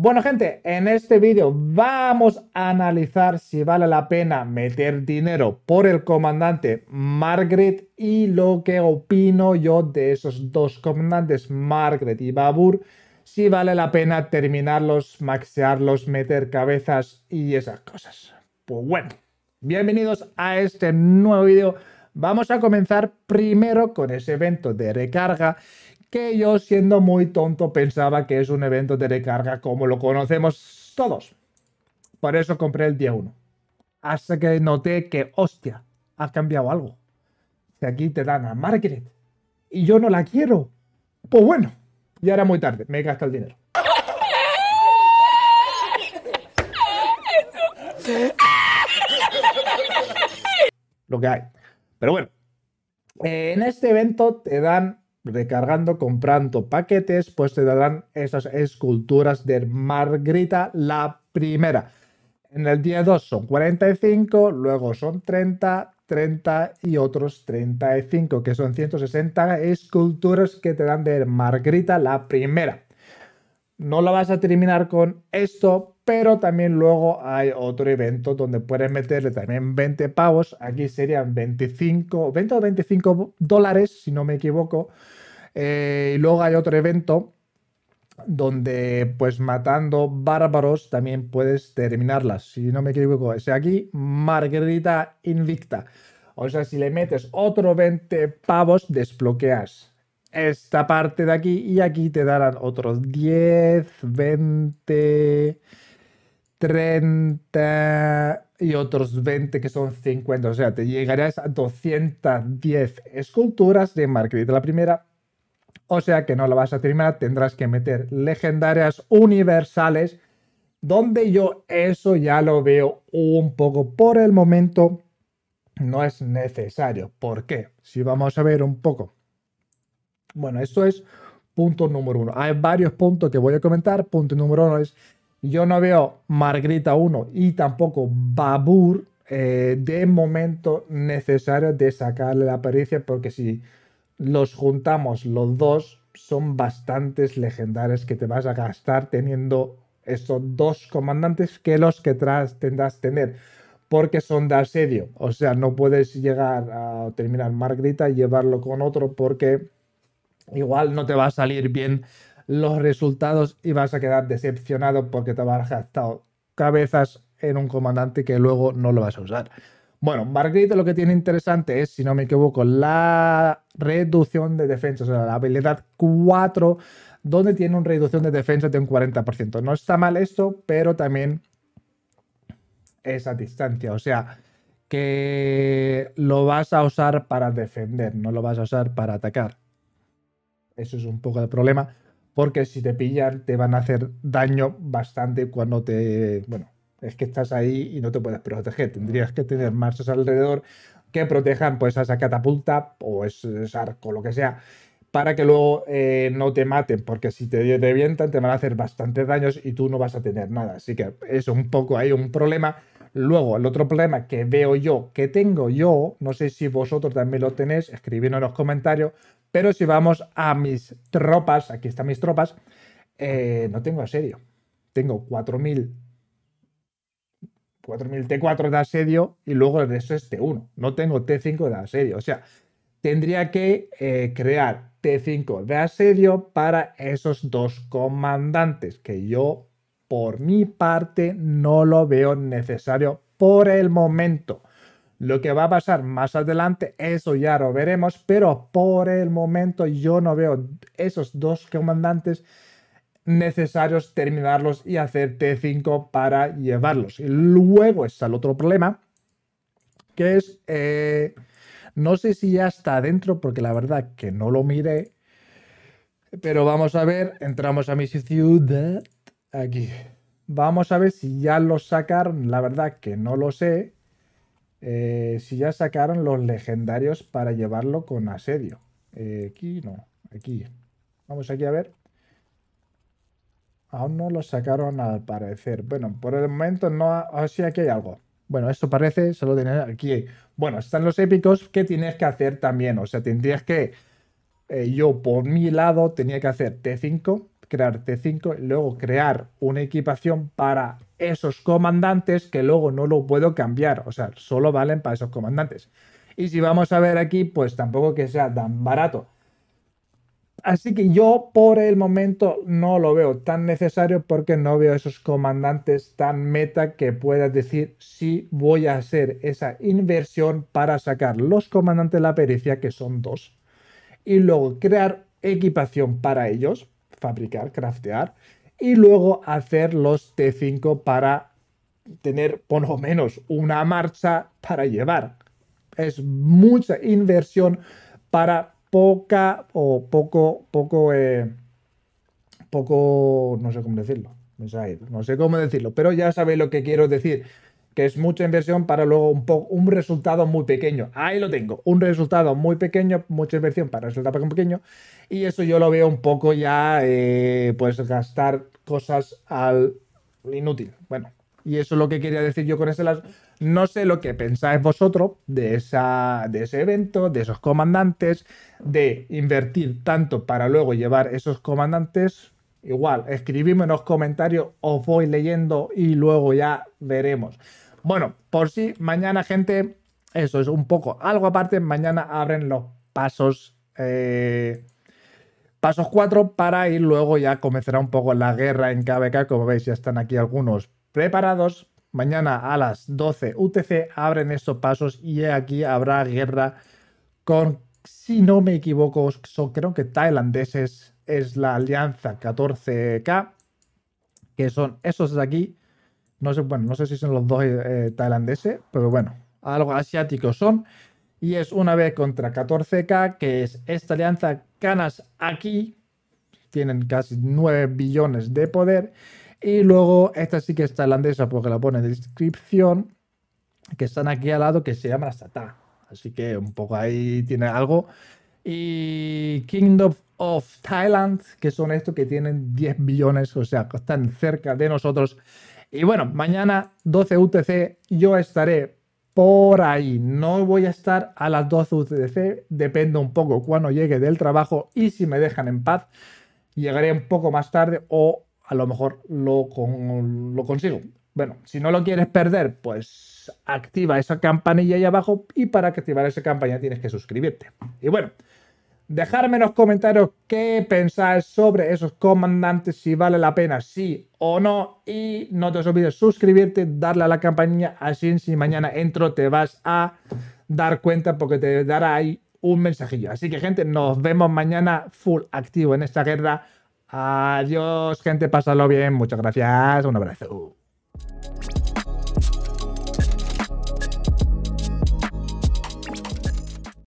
Bueno gente, en este vídeo vamos a analizar si vale la pena meter dinero por el comandante Margaret y lo que opino yo de esos dos comandantes, Margaret y Babur, si vale la pena terminarlos, maxearlos, meter cabezas y esas cosas. Pues bueno, bienvenidos a este nuevo vídeo. Vamos a comenzar primero con ese evento de recarga que yo siendo muy tonto pensaba que es un evento de recarga como lo conocemos todos. Por eso compré el día 1. Hasta que noté que, hostia, ha cambiado algo. Si aquí te dan a Margaret y yo no la quiero, pues bueno, ya era muy tarde, me he gastado el dinero. Lo que hay. Pero bueno, en este evento te dan recargando, comprando paquetes, pues te darán esas esculturas de Margrita, la primera. En el día 2 son 45, luego son 30, 30 y otros 35, que son 160 esculturas que te dan de Margrita, la primera. No lo vas a terminar con esto, pero también luego hay otro evento donde puedes meterle también 20 pavos. Aquí serían 25, 20 o 25 dólares, si no me equivoco eh, y luego hay otro evento donde pues matando bárbaros también puedes terminarlas. Si no me equivoco, es aquí Margarita Invicta. O sea, si le metes otro 20 pavos, desbloqueas esta parte de aquí y aquí te darán otros 10, 20, 30 y otros 20 que son 50. O sea, te llegarás a 210 esculturas de Margarita la primera o sea que no la vas a terminar, tendrás que meter legendarias universales, donde yo eso ya lo veo un poco por el momento. No es necesario. ¿Por qué? Si vamos a ver un poco. Bueno, eso es punto número uno. Hay varios puntos que voy a comentar. Punto número uno es, yo no veo Margarita 1 y tampoco Babur eh, de momento necesario de sacarle la apariencia porque si los juntamos los dos, son bastantes legendarios que te vas a gastar teniendo esos dos comandantes que los que tendrás tener, porque son de asedio. O sea, no puedes llegar a terminar Margrita y llevarlo con otro porque igual no te va a salir bien los resultados y vas a quedar decepcionado porque te a gastar cabezas en un comandante que luego no lo vas a usar. Bueno, Margrit lo que tiene interesante es, si no me equivoco, la reducción de defensa, o sea, la habilidad 4, donde tiene una reducción de defensa de un 40%. No está mal esto, pero también esa distancia, o sea, que lo vas a usar para defender, no lo vas a usar para atacar. Eso es un poco el problema, porque si te pillan te van a hacer daño bastante cuando te, bueno, es que estás ahí y no te puedes proteger. Tendrías que tener marchas alrededor que protejan pues, a esa catapulta o ese, arco, lo que sea, para que luego eh, no te maten, porque si te revientan te van a hacer bastantes daños y tú no vas a tener nada. Así que es un poco ahí un problema. Luego, el otro problema que veo yo, que tengo yo, no sé si vosotros también lo tenéis, escribidlo en los comentarios, pero si vamos a mis tropas, aquí están mis tropas, eh, no tengo asedio. Tengo 4000 4000 T4 de asedio y luego de eso es T1. No tengo T5 de asedio. O sea, tendría que eh, crear T5 de asedio para esos dos comandantes que yo, por mi parte, no lo veo necesario por el momento. Lo que va a pasar más adelante, eso ya lo veremos, pero por el momento yo no veo esos dos comandantes necesarios terminarlos y hacer T5 para llevarlos. Y luego está el otro problema, que es, eh, no sé si ya está adentro, porque la verdad que no lo miré, pero vamos a ver, entramos a mi ciudad, aquí. Vamos a ver si ya lo sacaron, la verdad que no lo sé, eh, si ya sacaron los legendarios para llevarlo con asedio. Eh, aquí no, aquí. Vamos aquí a ver. Aún no lo sacaron al parecer. Bueno, por el momento no. Así ah, aquí hay algo. Bueno, esto parece, solo tener aquí. Bueno, están los épicos que tienes que hacer también. O sea, tendrías que. Eh, yo, por mi lado, tenía que hacer T5, crear T5, y luego crear una equipación para esos comandantes que luego no lo puedo cambiar. O sea, solo valen para esos comandantes. Y si vamos a ver aquí, pues tampoco que sea tan barato. Así que yo por el momento no lo veo tan necesario porque no veo esos comandantes tan meta que pueda decir si voy a hacer esa inversión para sacar los comandantes de la pericia, que son dos, y luego crear equipación para ellos, fabricar, craftear, y luego hacer los T5 para tener por lo menos una marcha para llevar. Es mucha inversión para poca o poco, poco, eh, poco, no sé cómo decirlo, no sé cómo decirlo, pero ya sabéis lo que quiero decir, que es mucha inversión para luego un, poco, un resultado muy pequeño. Ahí lo tengo, un resultado muy pequeño, mucha inversión para resultado muy pequeño, y eso yo lo veo un poco ya, eh, pues gastar cosas al inútil. Bueno, y eso es lo que quería decir yo con este no sé lo que pensáis vosotros de, esa, de ese evento, de esos comandantes, de invertir tanto para luego llevar esos comandantes. Igual, escribidme en los comentarios, os voy leyendo y luego ya veremos. Bueno, por si mañana, gente, eso es un poco algo aparte. Mañana abren los pasos. Eh, pasos 4 para ir luego ya comenzará un poco la guerra en KBK. Como veis, ya están aquí algunos preparados. Mañana a las 12 UTC abren estos pasos y aquí habrá guerra con, si no me equivoco, creo que tailandeses, es la alianza 14K, que son esos de aquí. No sé, bueno, no sé si son los dos eh, tailandeses, pero bueno, algo asiático son. Y es una vez contra 14K, que es esta alianza Canas aquí. Tienen casi 9 billones de poder y luego, esta sí que es tailandesa porque la pone en descripción, que están aquí al lado, que se llama Satá. Así que un poco ahí tiene algo. Y Kingdom of Thailand, que son estos que tienen 10 billones, o sea, que están cerca de nosotros. Y bueno, mañana 12 UTC yo estaré por ahí. No voy a estar a las 12 UTC, depende un poco cuando llegue del trabajo y si me dejan en paz. Llegaré un poco más tarde o a lo mejor lo, consigo. Bueno, si no lo quieres perder, pues activa esa campanilla ahí abajo y para activar esa campaña tienes que suscribirte. Y bueno, dejarme en los comentarios qué pensáis sobre esos comandantes, si vale la pena, sí o no. Y no te olvides suscribirte, darle a la campanilla, así si mañana entro te vas a dar cuenta porque te dará ahí un mensajillo. Así que gente, nos vemos mañana full activo en esta guerra Adiós, gente, Pásalo bien. Muchas gracias. Un abrazo.